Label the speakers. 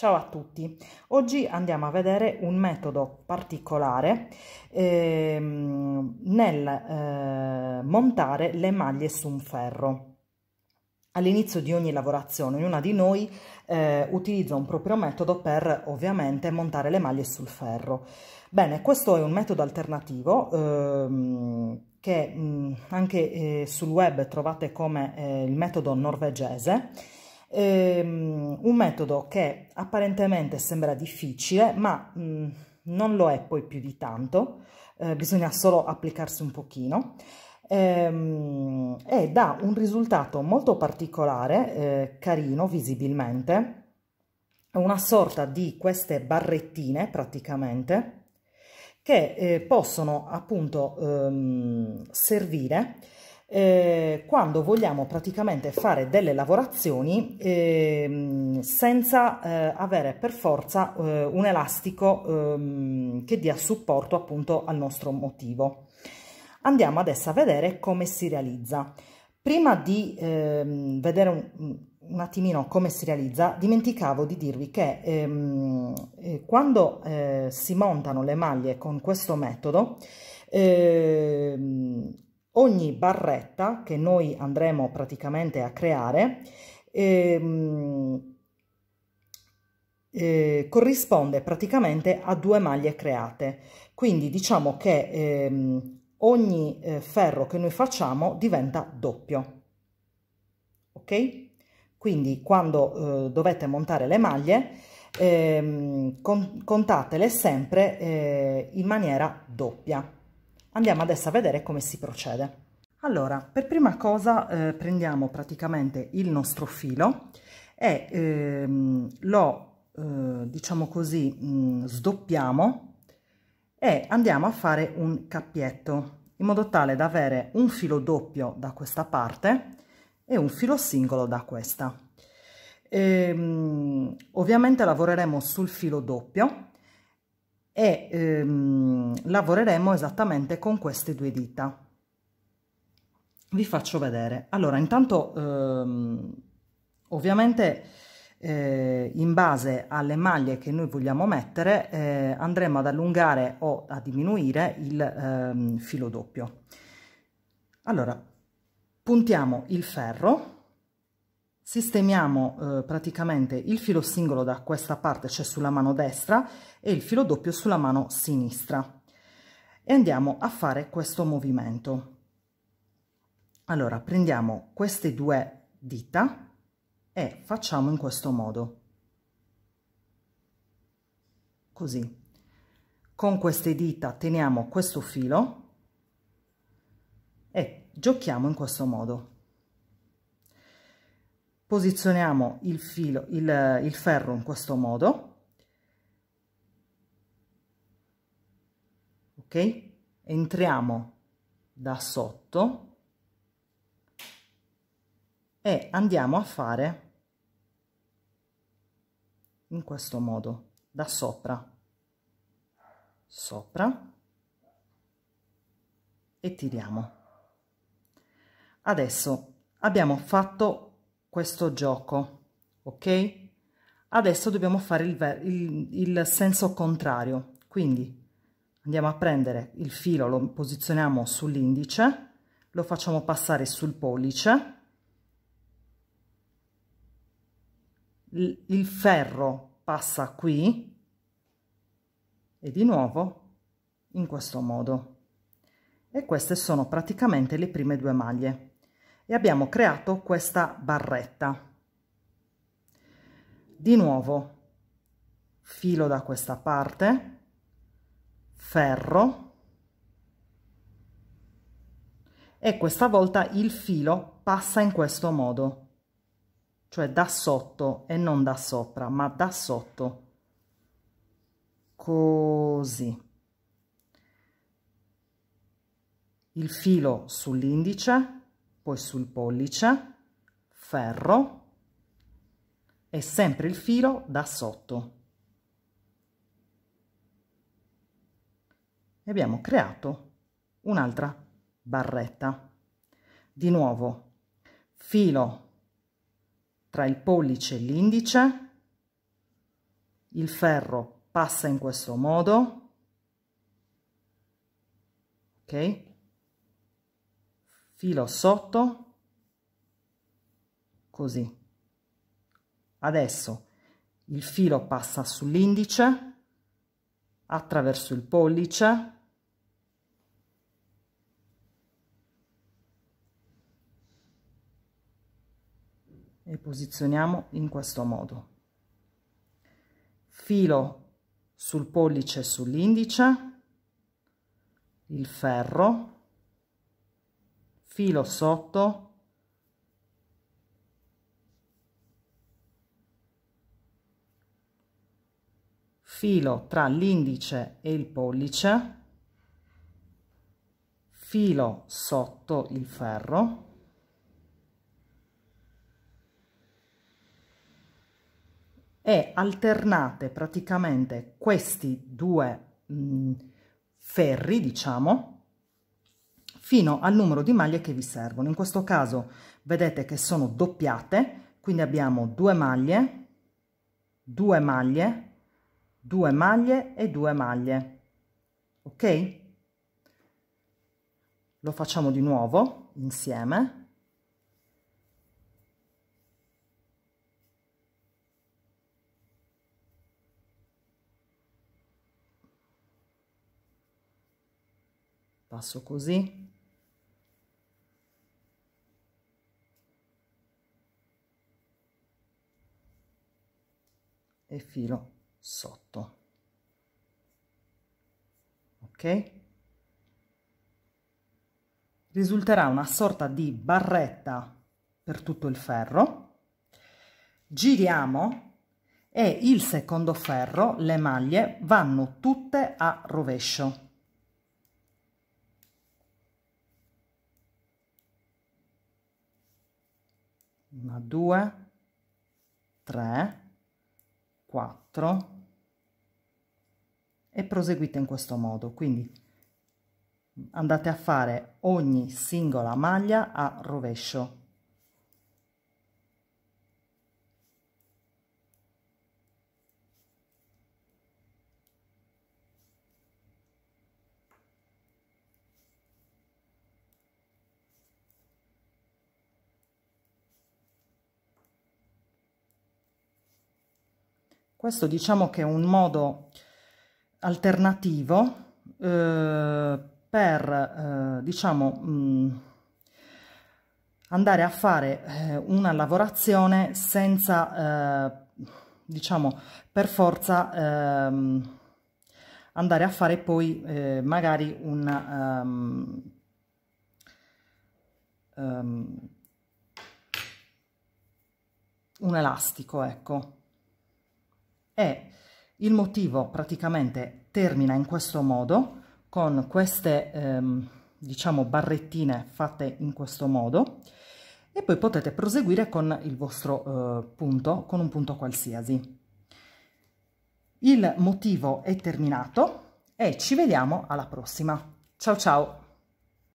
Speaker 1: Ciao a tutti, oggi andiamo a vedere un metodo particolare ehm, nel eh, montare le maglie su un ferro. All'inizio di ogni lavorazione ognuna di noi eh, utilizza un proprio metodo per ovviamente montare le maglie sul ferro. Bene, questo è un metodo alternativo ehm, che mh, mm, anche eh, sul web trovate come eh, il metodo norvegese Ehm, un metodo che apparentemente sembra difficile, ma mh, mm, non lo è poi più di tanto, eh, bisogna solo applicarsi un pochino ehm, e dà un risultato molto particolare, eh, carino visibilmente, una sorta di queste barrettine praticamente che eh, possono appunto ehm, servire eh, quando vogliamo praticamente fare delle lavorazioni eh, senza eh, avere per forza eh, un elastico ehm, che dia supporto appunto al nostro motivo. Andiamo adesso a vedere come si realizza. Prima di ehm, vedere un, un attimino come si realizza, dimenticavo di dirvi che ehm, eh, quando eh, si montano le maglie con questo metodo, ehm, ogni barretta che noi andremo praticamente a creare ehm, eh, corrisponde praticamente a due maglie create quindi diciamo che ehm, ogni eh, ferro che noi facciamo diventa doppio ok quindi quando eh, dovete montare le maglie ehm, con contatele sempre eh, in maniera doppia Andiamo adesso a vedere come si procede. Allora, per prima cosa eh, prendiamo praticamente il nostro filo e ehm, lo, eh, diciamo così, mh, mm, sdoppiamo e andiamo a fare un cappietto in modo tale da avere un filo doppio da questa parte e un filo singolo da questa. Ehm, ovviamente lavoreremo sul filo doppio e ehm, lavoreremo esattamente con queste due dita vi faccio vedere allora intanto ehm, ovviamente eh, in base alle maglie che noi vogliamo mettere eh, andremo ad allungare o a diminuire il ehm, filo doppio allora puntiamo il ferro sistemiamo eh, praticamente il filo singolo da questa parte, cioè sulla mano destra, e il filo doppio sulla mano sinistra. E andiamo a fare questo movimento. Allora, prendiamo queste due dita e facciamo in questo modo. Così. Con queste dita teniamo questo filo e giochiamo in questo modo posizioniamo il filo il, il ferro in questo modo ok entriamo da sotto e andiamo a fare in questo modo da sopra sopra e tiriamo adesso abbiamo fatto questo gioco, ok? Adesso dobbiamo fare il, il, il senso contrario, quindi andiamo a prendere il filo, lo posizioniamo sull'indice, lo facciamo passare sul pollice, il ferro passa qui e di nuovo in questo modo. E queste sono praticamente le prime due maglie e abbiamo creato questa barretta. Di nuovo filo da questa parte, ferro e questa volta il filo passa in questo modo, cioè da sotto e non da sopra, ma da sotto, così. Il filo sull'indice poi sul pollice, ferro e sempre il filo da sotto. E abbiamo creato un'altra barretta. Di nuovo filo tra il pollice e l'indice, il ferro passa in questo modo, ok? filo sotto così adesso il filo passa sull'indice attraverso il pollice e posizioniamo in questo modo filo sul pollice sull'indice il ferro filo sotto filo tra l'indice e il pollice filo sotto il ferro e alternate praticamente questi due mh, mm, ferri diciamo fino al numero di maglie che vi servono. In questo caso vedete che sono doppiate, quindi abbiamo due maglie, due maglie, due maglie e due maglie. Ok? Lo facciamo di nuovo insieme. passo così e filo sotto ok risulterà una sorta di barretta per tutto il ferro giriamo e il secondo ferro le maglie vanno tutte a rovescio una due tre 4 e proseguite in questo modo quindi andate a fare ogni singola maglia a rovescio Questo diciamo che è un modo alternativo eh, per, eh, diciamo, mh, mm, andare a fare eh, una lavorazione senza, eh, diciamo, per forza ehm, andare a fare poi eh, magari una... Um, ehm, um, ehm, un elastico, ecco, e il motivo praticamente termina in questo modo con queste ehm, diciamo barrettine fatte in questo modo e poi potete proseguire con il vostro eh, punto con un punto qualsiasi il motivo è terminato e ci vediamo alla prossima ciao ciao